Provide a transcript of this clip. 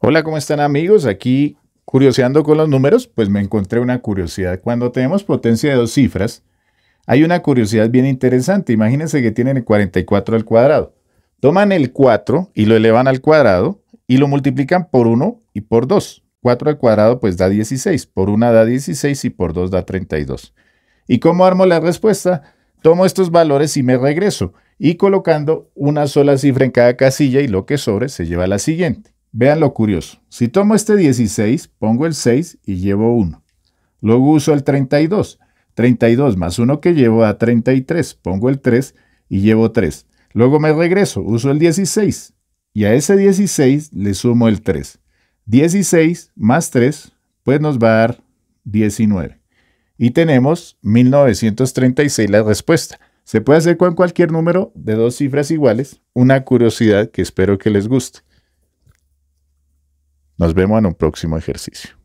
Hola, ¿cómo están amigos? Aquí curioseando con los números, pues me encontré una curiosidad. Cuando tenemos potencia de dos cifras, hay una curiosidad bien interesante. Imagínense que tienen el 44 al cuadrado. Toman el 4 y lo elevan al cuadrado y lo multiplican por 1 y por 2. 4 al cuadrado pues da 16, por 1 da 16 y por 2 da 32. ¿Y cómo armo la respuesta? Tomo estos valores y me regreso y colocando una sola cifra en cada casilla y lo que sobre se lleva a la siguiente. Vean lo curioso. Si tomo este 16, pongo el 6 y llevo 1. Luego uso el 32. 32 más 1 que llevo a 33. Pongo el 3 y llevo 3. Luego me regreso, uso el 16. Y a ese 16 le sumo el 3. 16 más 3, pues nos va a dar 19. Y tenemos 1936 la respuesta. Se puede hacer con cualquier número de dos cifras iguales, una curiosidad que espero que les guste. Nos vemos en un próximo ejercicio.